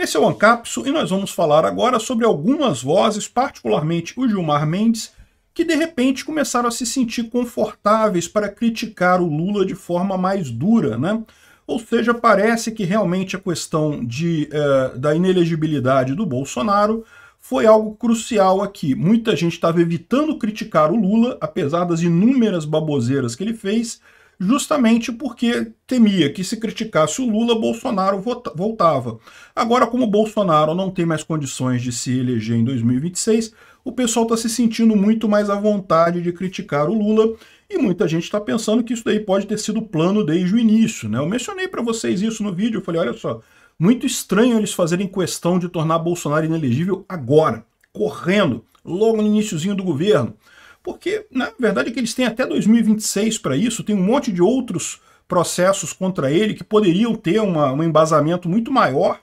Esse é o Ancapso e nós vamos falar agora sobre algumas vozes, particularmente o Gilmar Mendes, que de repente começaram a se sentir confortáveis para criticar o Lula de forma mais dura, né? Ou seja, parece que realmente a questão de, eh, da inelegibilidade do Bolsonaro foi algo crucial aqui. Muita gente estava evitando criticar o Lula, apesar das inúmeras baboseiras que ele fez, justamente porque temia que se criticasse o Lula, Bolsonaro voltava. Agora, como Bolsonaro não tem mais condições de se eleger em 2026, o pessoal está se sentindo muito mais à vontade de criticar o Lula e muita gente está pensando que isso daí pode ter sido plano desde o início. Né? Eu mencionei para vocês isso no vídeo, eu falei, olha só, muito estranho eles fazerem questão de tornar Bolsonaro inelegível agora, correndo, logo no iníciozinho do governo porque na verdade é que eles têm até 2026 para isso, tem um monte de outros processos contra ele que poderiam ter uma, um embasamento muito maior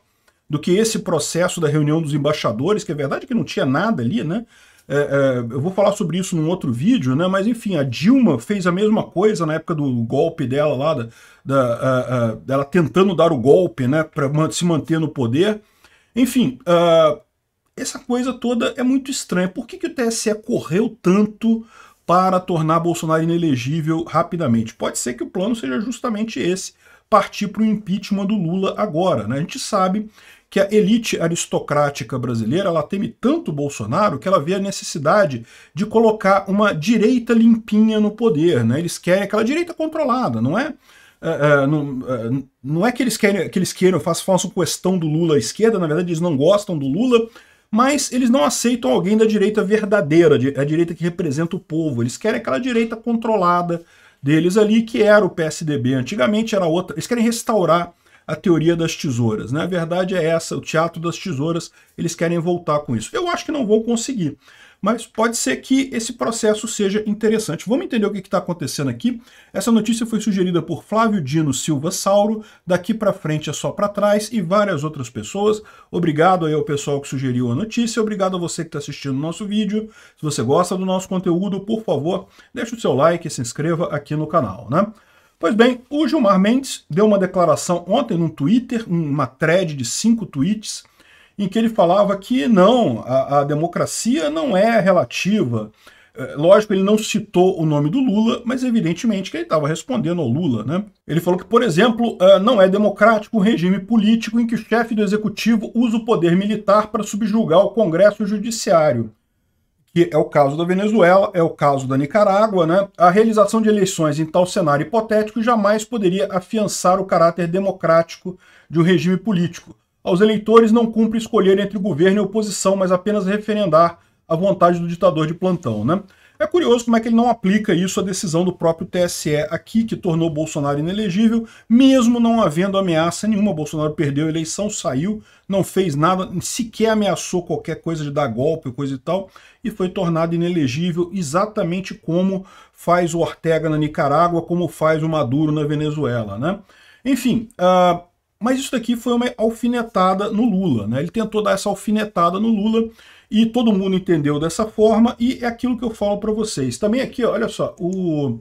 do que esse processo da reunião dos embaixadores, que é verdade que não tinha nada ali, né? É, é, eu vou falar sobre isso num outro vídeo, né? Mas enfim, a Dilma fez a mesma coisa na época do golpe dela lá, da, da a, a, dela tentando dar o golpe, né, para se manter no poder. Enfim, ah, essa coisa toda é muito estranha. Por que, que o TSE correu tanto para tornar Bolsonaro inelegível rapidamente? Pode ser que o plano seja justamente esse, partir para o impeachment do Lula agora. Né? A gente sabe que a elite aristocrática brasileira ela teme tanto Bolsonaro que ela vê a necessidade de colocar uma direita limpinha no poder. Né? Eles querem aquela direita controlada, não é? Uh, uh, não, uh, não, é que eles querem que eles queiram, façam, façam questão do Lula à esquerda, na verdade eles não gostam do Lula, mas eles não aceitam alguém da direita verdadeira, é a direita que representa o povo. Eles querem aquela direita controlada deles ali, que era o PSDB antigamente, era outra. Eles querem restaurar a teoria das tesouras. Né? A verdade é essa, o teatro das tesouras, eles querem voltar com isso. Eu acho que não vão conseguir mas pode ser que esse processo seja interessante. Vamos entender o que está acontecendo aqui. Essa notícia foi sugerida por Flávio Dino Silva Sauro, daqui para frente é só para trás, e várias outras pessoas. Obrigado aí ao pessoal que sugeriu a notícia, obrigado a você que está assistindo o nosso vídeo. Se você gosta do nosso conteúdo, por favor, deixe o seu like e se inscreva aqui no canal, né? Pois bem, o Gilmar Mendes deu uma declaração ontem no Twitter, uma thread de cinco tweets, em que ele falava que não, a, a democracia não é relativa. É, lógico, ele não citou o nome do Lula, mas evidentemente que ele estava respondendo ao Lula. Né? Ele falou que, por exemplo, é, não é democrático um regime político em que o chefe do executivo usa o poder militar para subjugar o Congresso e o Judiciário. Que é o caso da Venezuela, é o caso da Nicarágua. Né? A realização de eleições em tal cenário hipotético jamais poderia afiançar o caráter democrático de um regime político aos eleitores não cumpre escolher entre governo e oposição, mas apenas referendar a vontade do ditador de plantão, né? É curioso como é que ele não aplica isso à decisão do próprio TSE aqui, que tornou Bolsonaro inelegível, mesmo não havendo ameaça nenhuma. Bolsonaro perdeu a eleição, saiu, não fez nada, sequer ameaçou qualquer coisa de dar golpe, coisa e tal, e foi tornado inelegível exatamente como faz o Ortega na Nicarágua, como faz o Maduro na Venezuela, né? Enfim, uh, mas isso daqui foi uma alfinetada no Lula, né? Ele tentou dar essa alfinetada no Lula e todo mundo entendeu dessa forma e é aquilo que eu falo para vocês. Também aqui, olha só, o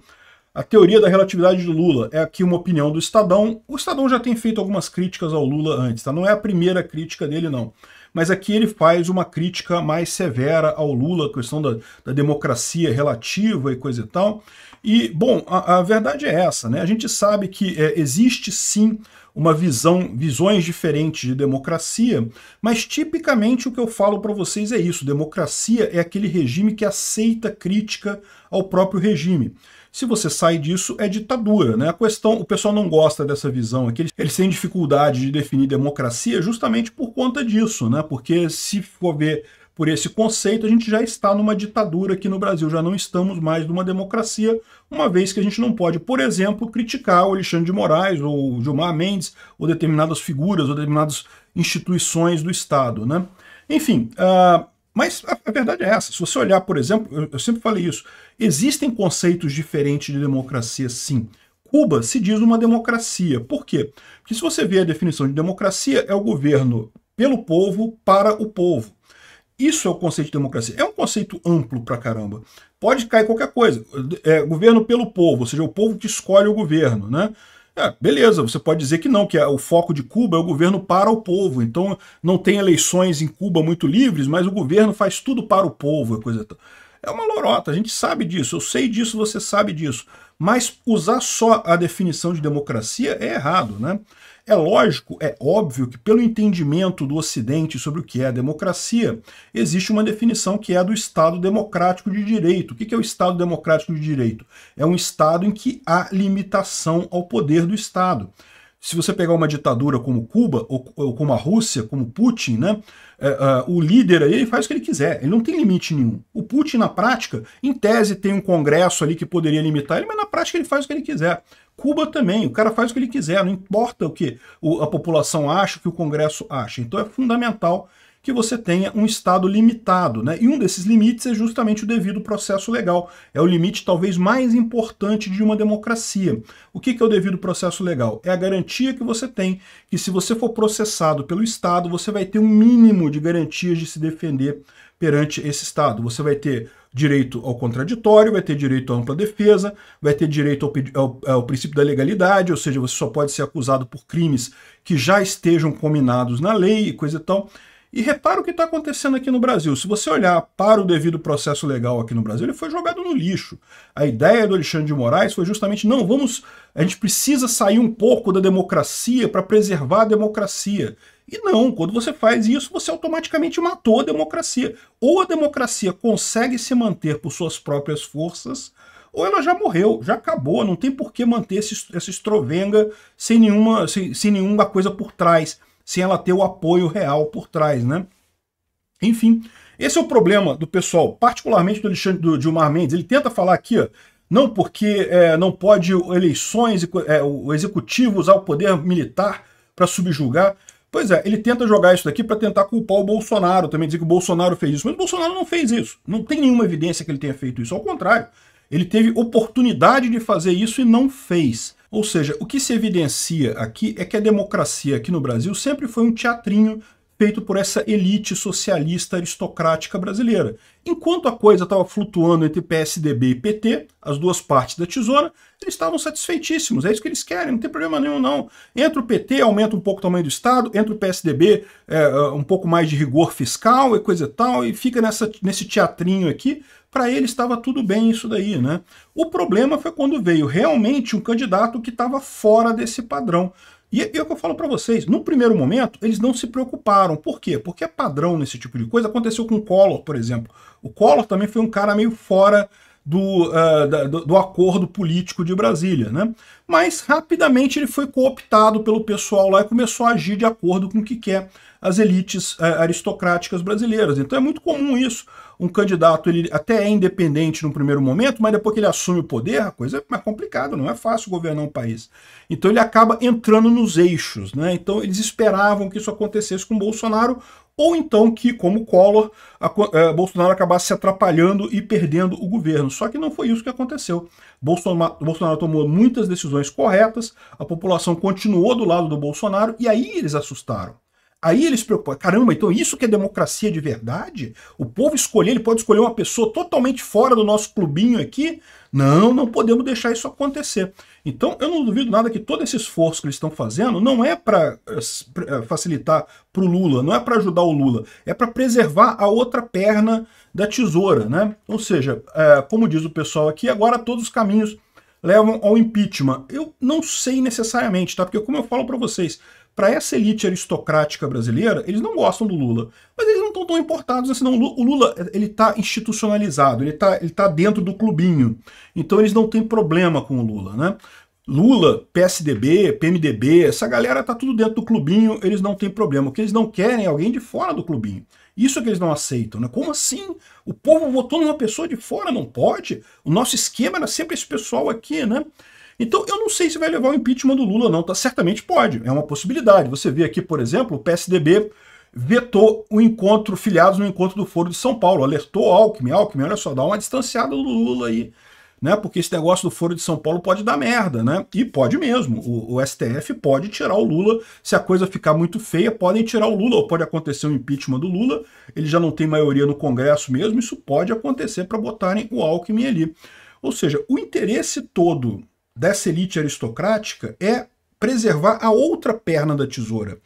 a teoria da relatividade do Lula é aqui uma opinião do Estadão. O Estadão já tem feito algumas críticas ao Lula antes, tá? Não é a primeira crítica dele, não. Mas aqui ele faz uma crítica mais severa ao Lula, questão da, da democracia relativa e coisa e tal. E, bom, a, a verdade é essa, né? A gente sabe que é, existe sim uma visão, visões diferentes de democracia, mas tipicamente o que eu falo para vocês é isso: democracia é aquele regime que aceita crítica ao próprio regime. Se você sai disso, é ditadura. Né? A questão, o pessoal não gosta dessa visão aqui. É eles têm dificuldade de definir democracia justamente por conta disso, né? Porque se for ver por esse conceito, a gente já está numa ditadura aqui no Brasil, já não estamos mais numa democracia, uma vez que a gente não pode, por exemplo, criticar o Alexandre de Moraes ou o Gilmar Mendes ou determinadas figuras ou determinadas instituições do Estado. Né? Enfim, uh, mas a, verdade é essa. Se você olhar, por exemplo, eu, sempre falei isso, existem conceitos diferentes de democracia, sim. Cuba se diz uma democracia. Por quê? Porque se você vê a definição de democracia, é o governo pelo povo, para o povo. Isso é o conceito de democracia. É um conceito amplo pra caramba. Pode cair qualquer coisa. É, governo pelo povo, ou seja, o povo que escolhe o governo, né? É, beleza, você pode dizer que não, que é, o foco de Cuba é o governo para o povo. Então não tem eleições em Cuba muito livres, mas o governo faz tudo para o povo. É, coisa é uma lorota, a gente sabe disso, eu sei disso, você sabe disso. Mas usar só a definição de democracia é errado, né? É lógico, é óbvio que pelo entendimento do Ocidente sobre o que é a democracia, existe uma definição que é a do Estado democrático de direito. O que é o Estado democrático de direito? É um Estado em que há limitação ao poder do Estado. Se você pegar uma ditadura como Cuba, ou, como a Rússia, como Putin, né, é, é, o líder aí ele faz o que ele quiser, ele não tem limite nenhum. O Putin, na prática, em tese, tem um congresso ali que poderia limitar ele, mas na prática ele faz o que ele quiser. Cuba também, o cara faz o que ele quiser, não importa o que a população acha, o que o Congresso acha. Então é fundamental que você tenha um Estado limitado. Né? E um desses limites é justamente o devido processo legal. É o limite talvez mais importante de uma democracia. O que é o devido processo legal? É a garantia que você tem que se você for processado pelo Estado, você vai ter um mínimo de garantias de se defender perante esse Estado. Você vai ter direito ao contraditório, vai ter direito à ampla defesa, vai ter direito ao, ao, ao, princípio da legalidade, ou seja, você só pode ser acusado por crimes que já estejam combinados na lei e coisa e tal. E repara o que está acontecendo aqui no Brasil. Se você olhar para o devido processo legal aqui no Brasil, ele foi jogado no lixo. A ideia do Alexandre de Moraes foi justamente, não, vamos, a gente precisa sair um pouco da democracia para preservar a democracia. E não, quando você faz isso, você automaticamente matou a democracia. Ou a democracia consegue se manter por suas próprias forças, ou ela já morreu, já acabou, não tem por que manter esse, essa estrovenga sem nenhuma, sem, sem nenhuma coisa por trás, sem ela ter o apoio real por trás, né? Enfim, esse é o problema do pessoal, particularmente do Alexandre do Gilmar Mendes. Ele tenta falar aqui, ó, não porque é, não pode eleições, é, o executivo usar o poder militar para subjugar. Pois é, ele tenta jogar isso daqui para tentar culpar o Bolsonaro, também dizer que o Bolsonaro fez isso. Mas o Bolsonaro não fez isso. Não tem nenhuma evidência que ele tenha feito isso. Ao contrário, ele teve oportunidade de fazer isso e não fez. Ou seja, o que se evidencia aqui é que a democracia aqui no Brasil sempre foi um teatrinho feito por essa elite socialista aristocrática brasileira. Enquanto a coisa estava flutuando entre PSDB e PT, as duas partes da tesoura, eles estavam satisfeitíssimos, é isso que eles querem, não tem problema nenhum não. Entra o PT, aumenta um pouco o tamanho do Estado, entra o PSDB, é, é, um pouco mais de rigor fiscal e coisa e tal, e fica nessa, nesse teatrinho aqui, para ele estava tudo bem isso daí, né? O problema foi quando veio realmente um candidato que estava fora desse padrão. E é o que eu falo para vocês, no primeiro momento eles não se preocuparam. Por quê? Porque é padrão nesse tipo de coisa. Aconteceu com o Collor, por exemplo. O Collor também foi um cara meio fora do, uh, da, do, do, acordo político de Brasília, né? Mas rapidamente ele foi cooptado pelo pessoal lá e começou a agir de acordo com o que quer as elites uh, aristocráticas brasileiras. Então é muito comum isso um candidato ele até é independente no primeiro momento, mas depois que ele assume o poder, a coisa é mais complicada, não é fácil governar um país. Então ele acaba entrando nos eixos. Né? Então eles esperavam que isso acontecesse com Bolsonaro, ou então que, como Collor, a, eh, Bolsonaro acabasse se atrapalhando e perdendo o governo. Só que não foi isso que aconteceu. Bolsonaro, Bolsonaro tomou muitas decisões corretas, a população continuou do lado do Bolsonaro, e aí eles assustaram. Aí eles se preocupam, caramba, então isso que é democracia de verdade? O povo escolher, ele pode escolher uma pessoa totalmente fora do nosso clubinho aqui? Não, não podemos deixar isso acontecer. Então, eu não duvido nada que todo esse esforço que eles estão fazendo não é para eh, eh, facilitar para o Lula, não é para ajudar o Lula, é para preservar a outra perna da tesoura, né? Ou seja, é, como diz o pessoal aqui, agora todos os caminhos levam ao impeachment. Eu não sei necessariamente, tá? Porque como eu falo para vocês, para essa elite aristocrática brasileira, eles não gostam do Lula. Mas eles não estão tão importados assim, não. O Lula, ele tá institucionalizado, ele tá, ele tá dentro do clubinho. Então eles não têm problema com o Lula, né? Lula, PSDB, PMDB, essa galera tá tudo dentro do clubinho, eles não têm problema. O que eles não querem é alguém de fora do clubinho. Isso é que eles não aceitam, né? Como assim? O povo votou numa pessoa de fora, não pode? O nosso esquema era sempre esse pessoal aqui, né? Então, eu não sei se vai levar o impeachment do Lula não, tá? Certamente pode, é uma possibilidade. Você vê aqui, por exemplo, o PSDB vetou o encontro, filiados no encontro do Foro de São Paulo, alertou Alckmin, Alckmin, olha só, dá uma distanciada do Lula aí, né? Porque esse negócio do Foro de São Paulo pode dar merda, né? E pode mesmo. O, o STF pode tirar o Lula. Se a coisa ficar muito feia, podem tirar o Lula, ou pode acontecer um impeachment do Lula, ele já não tem maioria no Congresso mesmo, isso pode acontecer para botarem o Alckmin ali. Ou seja, o interesse todo dessa elite aristocrática é preservar a outra perna da tesoura.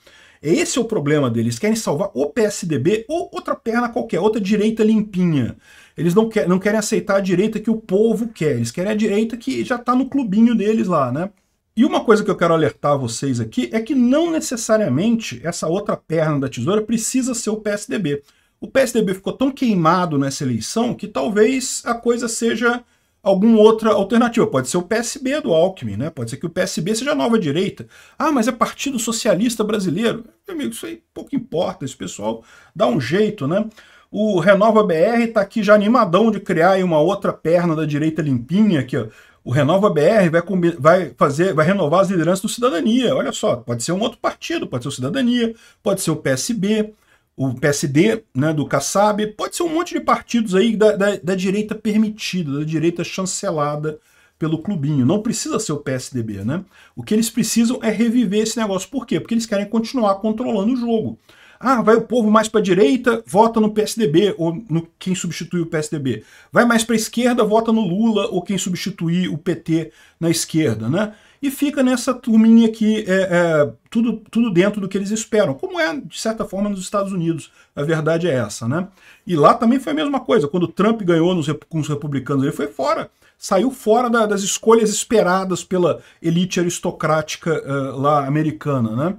Esse é o problema deles. Querem salvar o PSDB ou outra perna qualquer, outra direita limpinha. Eles não, quer, não querem aceitar a direita que o povo quer. Eles querem a direita que já está no clubinho deles lá, né? E uma coisa que eu quero alertar vocês aqui é que não necessariamente essa outra perna da tesoura precisa ser o PSDB. O PSDB ficou tão queimado nessa eleição que talvez a coisa seja alguma outra alternativa. Pode ser o PSB do Alckmin, né? Pode ser que o PSB seja nova direita. Ah, mas é Partido Socialista Brasileiro. Meu amigo, isso aí pouco importa, esse pessoal dá um jeito, né? O Renova BR está aqui já animadão de criar uma outra perna da direita limpinha aqui, ó. O Renova BR vai, vai, fazer, vai renovar as lideranças do Cidadania. Olha só, pode ser um outro partido, pode ser o Cidadania, pode ser o PSB, o PSD né, do Kassab, pode ser um monte de partidos aí da, da, da direita permitida, da direita chancelada pelo clubinho. Não precisa ser o PSDB, né? O que eles precisam é reviver esse negócio. Por quê? Porque eles querem continuar controlando o jogo. Ah, vai o povo mais para a direita, vota no PSDB ou no quem substitui o PSDB. Vai mais para a esquerda, vota no Lula ou quem substituir o PT na esquerda, né? E fica nessa turminha aqui, é, é, tudo, tudo dentro do que eles esperam, como é, de certa forma, nos Estados Unidos. A verdade é essa, né? E lá também foi a mesma coisa. Quando Trump ganhou nos, com os republicanos, ele foi fora saiu fora da, das escolhas esperadas pela elite aristocrática uh, lá americana, né?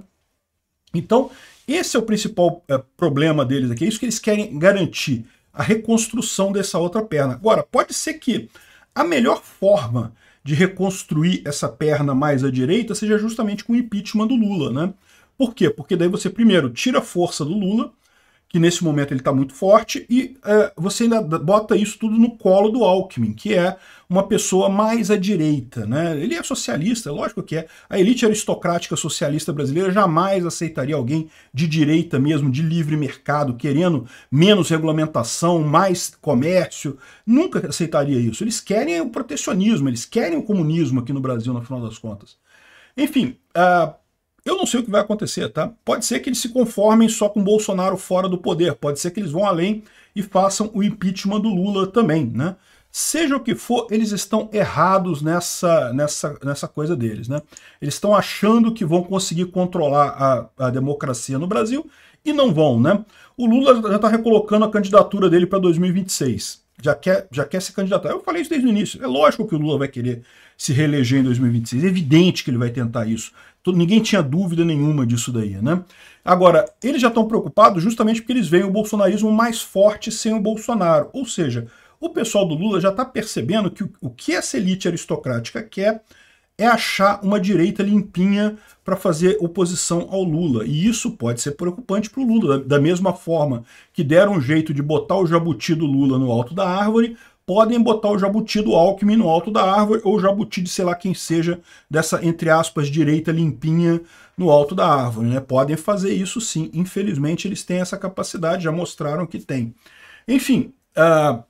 Então, esse é o principal é, problema deles aqui, é isso que eles querem garantir, a reconstrução dessa outra perna. Agora, pode ser que a melhor forma de reconstruir essa perna mais à direita seja justamente com o impeachment do Lula, né? Por quê? Porque daí você primeiro tira a força do Lula, que nesse momento ele está muito forte, e é, você ainda bota isso tudo no colo do Alckmin, que é uma pessoa mais à direita. Né? Ele é socialista, é lógico que é. A elite aristocrática socialista brasileira jamais aceitaria alguém de direita mesmo, de livre mercado, querendo menos regulamentação, mais comércio. Nunca aceitaria isso. Eles querem o protecionismo, eles querem o comunismo aqui no Brasil, no final das contas. Enfim, uh, eu não sei o que vai acontecer, tá? Pode ser que eles se conformem só com Bolsonaro fora do poder, pode ser que eles vão além e façam o impeachment do Lula também, né? Seja o que for, eles estão errados nessa, nessa, nessa coisa deles, né? Eles estão achando que vão conseguir controlar a, a democracia no Brasil e não vão, né? O Lula já está recolocando a candidatura dele para 2026 já quer, já quer se candidatar. Eu falei isso desde o início. É lógico que o Lula vai querer se reeleger em 2026. É evidente que ele vai tentar isso. Todo, ninguém tinha dúvida nenhuma disso daí, né? Agora, eles já estão preocupados justamente porque eles veem o bolsonarismo mais forte sem o Bolsonaro. Ou seja, o pessoal do Lula já está percebendo que o, o que essa elite aristocrática quer é achar uma direita limpinha para fazer oposição ao Lula. E isso pode ser preocupante para o Lula. Da mesma forma que deram um jeito de botar o jabuti do Lula no alto da árvore, podem botar o jabuti do Alckmin no alto da árvore ou o jabuti de sei lá quem seja dessa, entre aspas, direita limpinha no alto da árvore. Né? Podem fazer isso sim. Infelizmente eles têm essa capacidade, já mostraram que tem. Enfim, uh,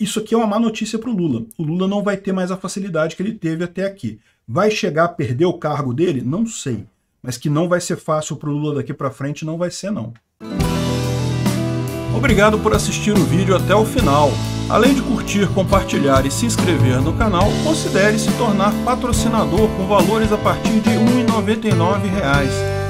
isso aqui é uma má notícia para o Lula. O Lula não vai ter mais a facilidade que ele teve até aqui. Vai chegar a perder o cargo dele? Não sei. Mas que não vai ser fácil para o Lula daqui para frente, não vai ser não. Obrigado por assistir o vídeo até o final. Além de curtir, compartilhar e se inscrever no canal, considere se tornar patrocinador com valores a partir de R$ 1,99